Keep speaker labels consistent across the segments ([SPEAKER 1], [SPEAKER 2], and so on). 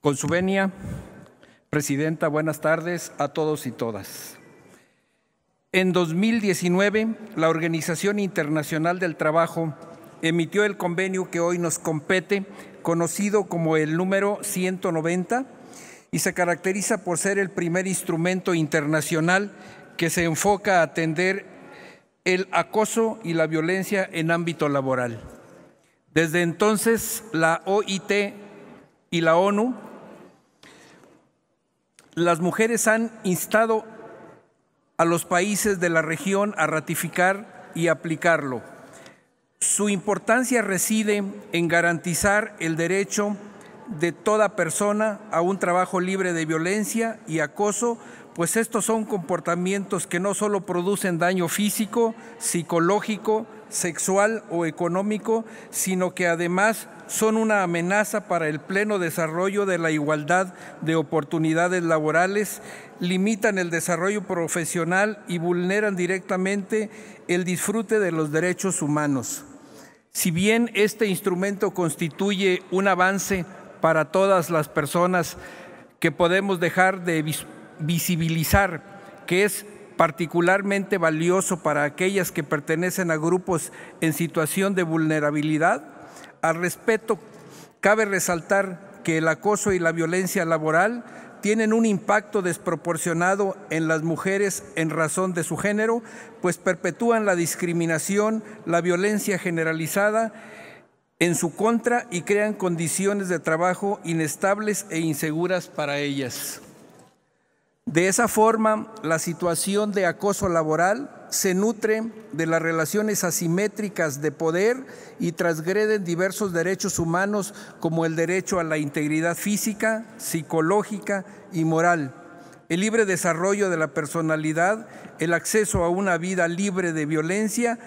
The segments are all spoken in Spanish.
[SPEAKER 1] Con su venia, Presidenta, buenas tardes a todos y todas. En 2019, la Organización Internacional del Trabajo emitió el convenio que hoy nos compete, conocido como el número 190, y se caracteriza por ser el primer instrumento internacional que se enfoca a atender el acoso y la violencia en ámbito laboral. Desde entonces, la OIT y la ONU las mujeres han instado a los países de la región a ratificar y aplicarlo. Su importancia reside en garantizar el derecho de toda persona a un trabajo libre de violencia y acoso, pues estos son comportamientos que no solo producen daño físico, psicológico, sexual o económico, sino que además son una amenaza para el pleno desarrollo de la igualdad de oportunidades laborales, limitan el desarrollo profesional y vulneran directamente el disfrute de los derechos humanos. Si bien este instrumento constituye un avance, para todas las personas que podemos dejar de visibilizar, que es particularmente valioso para aquellas que pertenecen a grupos en situación de vulnerabilidad. Al respeto, cabe resaltar que el acoso y la violencia laboral tienen un impacto desproporcionado en las mujeres en razón de su género, pues perpetúan la discriminación, la violencia generalizada en su contra y crean condiciones de trabajo inestables e inseguras para ellas. De esa forma, la situación de acoso laboral se nutre de las relaciones asimétricas de poder y transgreden diversos derechos humanos como el derecho a la integridad física, psicológica y moral, el libre desarrollo de la personalidad, el acceso a una vida libre de violencia,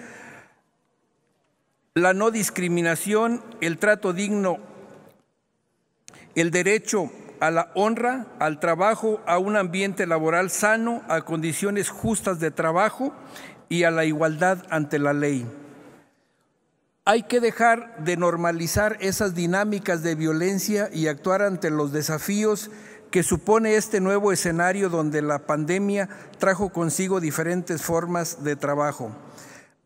[SPEAKER 1] la no discriminación, el trato digno, el derecho a la honra, al trabajo, a un ambiente laboral sano, a condiciones justas de trabajo y a la igualdad ante la ley. Hay que dejar de normalizar esas dinámicas de violencia y actuar ante los desafíos que supone este nuevo escenario donde la pandemia trajo consigo diferentes formas de trabajo.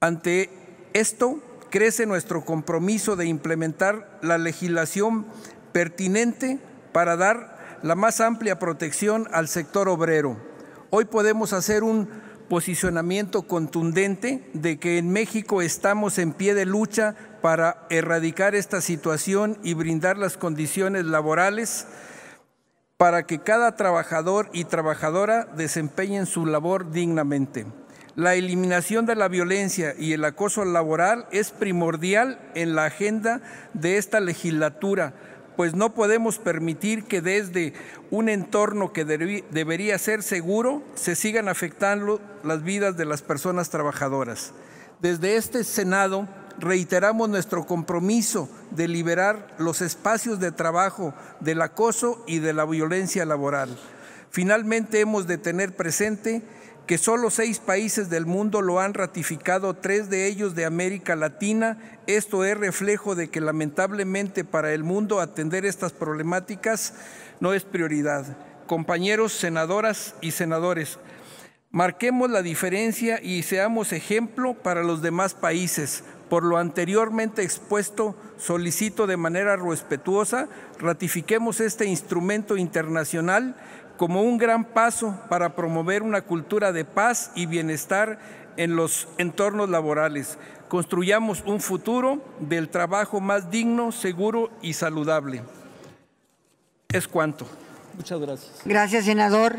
[SPEAKER 1] Ante esto, crece nuestro compromiso de implementar la legislación pertinente para dar la más amplia protección al sector obrero. Hoy podemos hacer un posicionamiento contundente de que en México estamos en pie de lucha para erradicar esta situación y brindar las condiciones laborales para que cada trabajador y trabajadora desempeñen su labor dignamente la eliminación de la violencia y el acoso laboral es primordial en la agenda de esta legislatura, pues no podemos permitir que desde un entorno que debería ser seguro se sigan afectando las vidas de las personas trabajadoras. Desde este Senado reiteramos nuestro compromiso de liberar los espacios de trabajo del acoso y de la violencia laboral. Finalmente hemos de tener presente que solo seis países del mundo lo han ratificado, tres de ellos de América Latina. Esto es reflejo de que lamentablemente para el mundo atender estas problemáticas no es prioridad. Compañeros senadoras y senadores, marquemos la diferencia y seamos ejemplo para los demás países. Por lo anteriormente expuesto, solicito de manera respetuosa ratifiquemos este instrumento internacional como un gran paso para promover una cultura de paz y bienestar en los entornos laborales. Construyamos un futuro del trabajo más digno, seguro y saludable. Es cuanto. Muchas gracias. Gracias, senador.